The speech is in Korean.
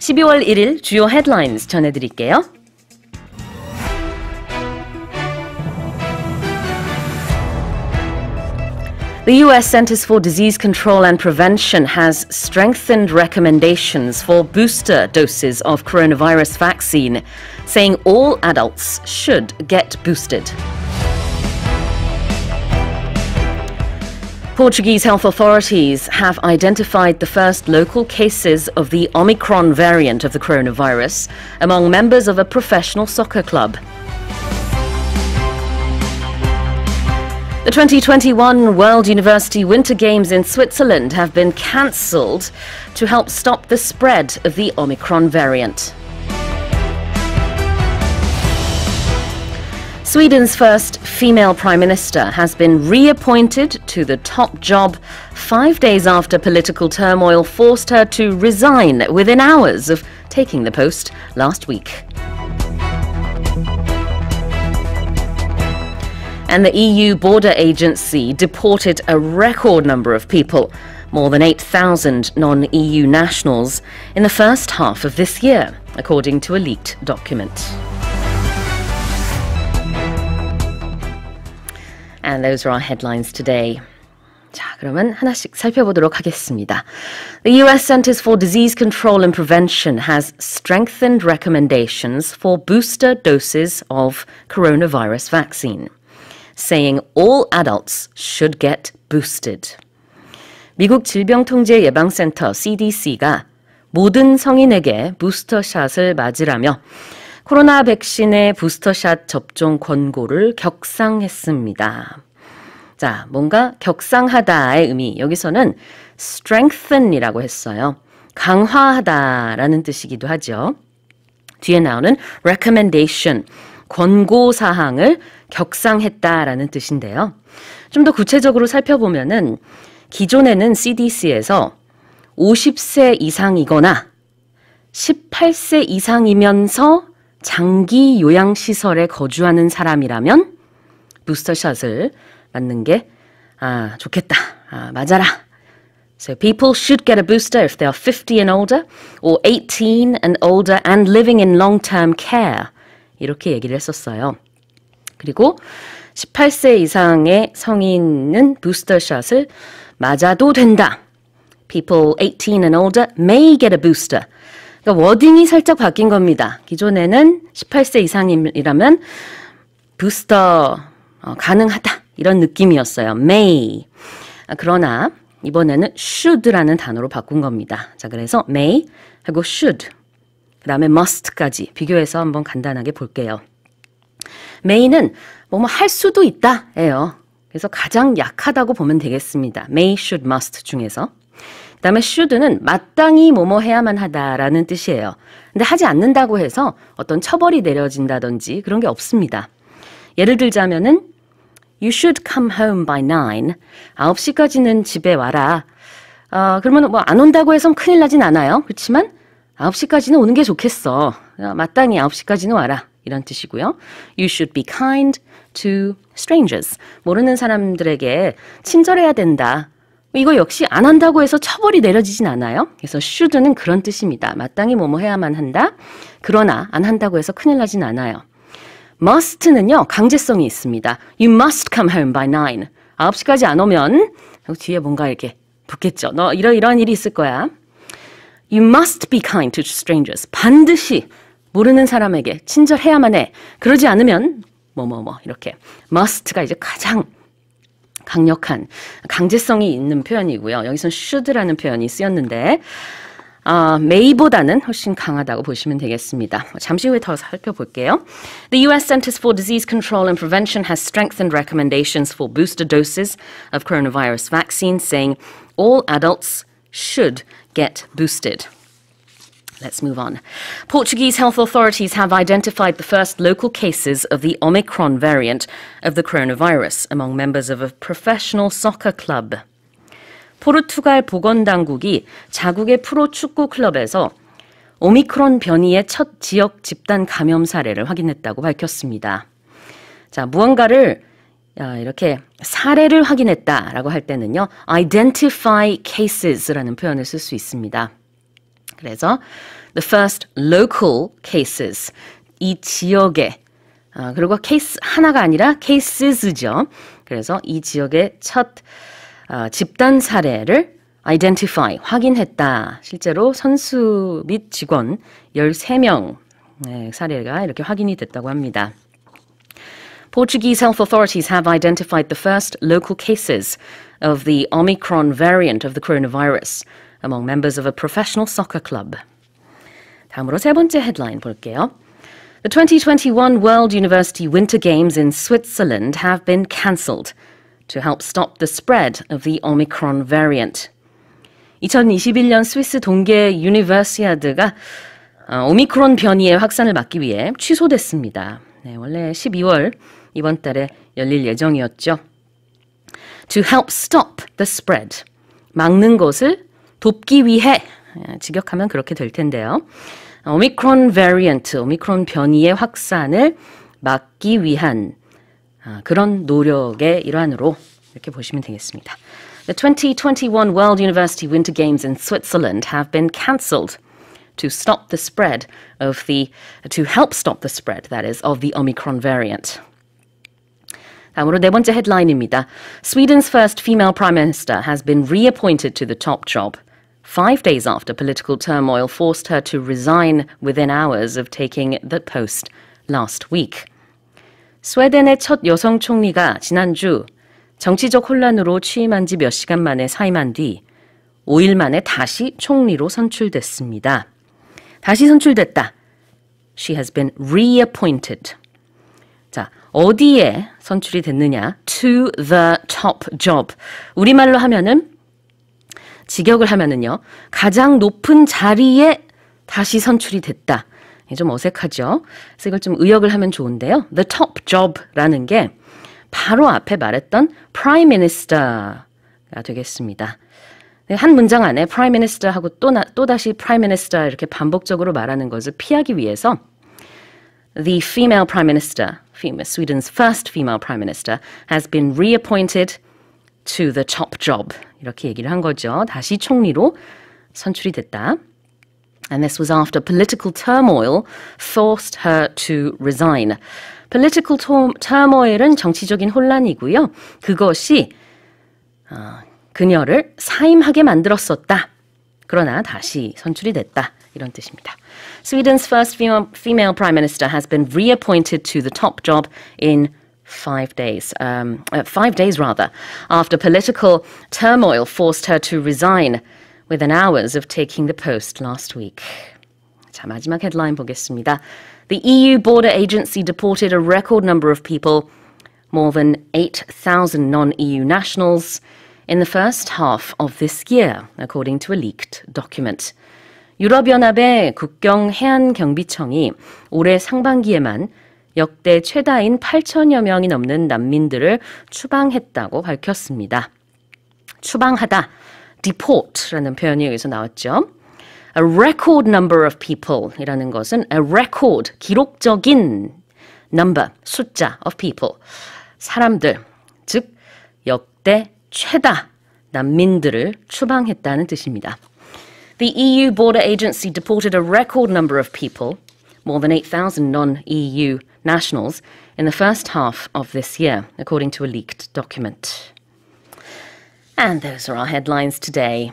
12월 1일 주요 헤드라인스 전해드릴게요. The US Centers for Disease Control and Prevention has strengthened recommendations for booster doses of coronavirus vaccine, saying all adults should get boosted. Portuguese health authorities have identified the first local cases of the Omicron variant of the coronavirus among members of a professional soccer club. The 2021 World University Winter Games in Switzerland have been cancelled to help stop the spread of the Omicron variant. Sweden's first female prime minister has been reappointed to the top job five days after political turmoil forced her to resign within hours of taking the post last week. And the EU border agency deported a record number of people, more than 8,000 non-EU nationals, in the first half of this year, according to a leaked document. And those are our headlines today. 자, 그러면 하나씩 살펴보도록 하겠습니다. The US Centers for Disease Control and Prevention has strengthened recommendations for booster doses of coronavirus vaccine, saying all adults should get boosted. 미국 질병통제예방센터 CDC가 모든 성인에게 부스터샷을 맞으라며 코로나 백신의 부스터샷 접종 권고를 격상했습니다. 자, 뭔가 격상하다의 의미. 여기서는 strengthen이라고 했어요. 강화하다라는 뜻이기도 하죠. 뒤에 나오는 recommendation, 권고 사항을 격상했다라는 뜻인데요. 좀 더 구체적으로 살펴보면은 기존에는 CDC에서 50세 이상이거나 18세 이상이면서 장기 요양시설에 거주하는 사람이라면 부스터샷을 맞는 게 아, 좋겠다. 아, 맞아라. So people should get a booster if they are 50 and older or 18 and older and living in long-term care. 이렇게 얘기를 했었어요. 그리고 18세 이상의 성인은 부스터샷을 맞아도 된다. People 18 and older may get a booster. 그러니까 워딩이 살짝 바뀐 겁니다. 기존에는 18세 이상이라면 부스터 어, 가능하다 이런 느낌이었어요. may. 그러나 이번에는 should라는 단어로 바꾼 겁니다. 자, 그래서 may 하고 should 그다음에 must까지 비교해서 한번 간단하게 볼게요. may는 뭐뭐 뭐 할 수도 있다예요. 그래서 가장 약하다고 보면 되겠습니다. may, should, must 중에서. 그다음에 should는 마땅히 뭐뭐 해야만 하다라는 뜻이에요. 근데 하지 않는다고 해서 어떤 처벌이 내려진다든지 그런 게 없습니다. 예를 들자면은 you should come home by nine. 9시까지는 집에 와라. 어, 그러면 뭐 안 온다고 해선 큰일 나진 않아요. 그렇지만 9시까지는 오는 게 좋겠어. 어, 마땅히 9시까지는 와라. 이런 뜻이고요. You should be kind to strangers. 모르는 사람들에게 친절해야 된다. 이거 역시 안 한다고 해서 처벌이 내려지진 않아요. 그래서 should는 그런 뜻입니다. 마땅히 뭐뭐 해야만 한다. 그러나 안 한다고 해서 큰일 나진 않아요. must는요, 강제성이 있습니다. You must come home by nine. 9시까지 안 오면 뒤에 뭔가 이렇게 붙겠죠. 너이러 이런 일이 있을 거야. You must be kind to strangers. 반드시 모르는 사람에게 친절해야만 해. 그러지 않으면 뭐뭐뭐 뭐, 뭐 이렇게 must가 이제 가장 강력한 강제성이 있는 표현이고요. 여기선 should라는 표현이 쓰였는데 어, may보다는 훨씬 강하다고 보시면 되겠습니다. 잠시 후에 더 살펴볼게요. The U.S. Centers for Disease Control and Prevention has strengthened recommendations for booster doses of coronavirus vaccine, saying all adults should get boosted. Let's move on. Portuguese health authorities have identified the first local cases of the Omicron variant of the coronavirus among members of a professional soccer club. 포르투갈 보건당국이 자국의 프로축구 클럽에서 오미크론 변이의 첫 지역 집단 감염 사례를 확인했다고 밝혔습니다. 자, 무언가를 이렇게 사례를 확인했다라고 할 때는요, identify cases라는 표현을 쓸 수 있습니다. 그래서 the first local cases 이 지역에 어, 그리고 케이스 하나가 아니라 케이스즈죠. 그래서 이 지역의 첫 어, 집단 사례를 identify 확인했다. 실제로 선수 및 직원 13명 네, 사례가 이렇게 확인이 됐다고 합니다. Portuguese health authorities have identified the first local cases of the Omicron variant of the coronavirus. among members of a professional soccer club. 다음으로 세 번째 헤드라인 볼게요. The 2021 World University Winter Games in Switzerland have been cancelled to help stop the spread of the Omicron variant. 2021년 스위스 동계 유니버시아드가 오미크론 변이의 확산을 막기 위해 취소됐습니다. 네, 원래 12월 이번 달에 열릴 예정이었죠. To help stop the spread. 막는 것을 돕기 위해 직역하면 그렇게 될 텐데요. 오미크론 베리언트, 오미크론 변이의 확산을 막기 위한 그런 노력의 일환으로 이렇게 보시면 되겠습니다. The 2021 World University Winter Games in Switzerland have been cancelled to stop the spread of the to help stop the spread that is of the Omicron variant. 다음으로 네 번째 헤드라인입니다. Sweden's first female prime minister has been reappointed to the top job. five days after political turmoil forced her to resign within hours of taking the post last week. 스웨덴의 첫 여성 총리가 지난주 정치적 혼란으로 취임한 지 몇 시간 만에 사임한 뒤 5일 만에 다시 총리로 선출됐습니다. 다시 선출됐다. She has been reappointed. 자, 어디에 선출이 됐느냐? To the top job. 우리말로 하면은 직역을 하면은요. 가장 높은 자리에 다시 선출이 됐다. 좀 어색하죠. 그래서 이걸 좀 의역을 하면 좋은데요. The top job라는 게 바로 앞에 말했던 prime minister가 되겠습니다. 한 문장 안에 prime minister하고 또, 나, 또 다시 prime minister 이렇게 반복적으로 말하는 것을 피하기 위해서 the female prime minister, female, Sweden's first female prime minister, has been reappointed to the top job. 이렇게 얘기를 한 거죠. 다시 총리로 선출이 됐다. And this was after political turmoil forced her to resign. Political turmoil은 정치적인 혼란이고요. 그것이 어, 그녀를 사임하게 만들었었다. 그러나 다시 선출이 됐다. 이런 뜻입니다. Sweden's first female, female prime minister has been reappointed to the top job in five days, um, uh, five days rather, after political turmoil forced her to resign within hours of taking the post last week. 자, 마지막 헤드라인 보겠습니다. The EU border agency deported a record number of people, more than 8,000 non-EU nationals, in the first half of this year, according to a leaked document. 유럽연합의 국경 올해 상반기에만 역대 최다인 8천여 명이 넘는 난민들을 추방했다고 밝혔습니다. 추방하다, deport라는 표현이 여기서 나왔죠. A record number of people이라는 것은 a record, 기록적인 number, 숫자 of people, 사람들, 즉 역대 최다 난민들을 추방했다는 뜻입니다. The EU border agency deported a record number of people, more than 8,000 non EU nationals in the first half of this year, according to a leaked document. And those are our headlines today.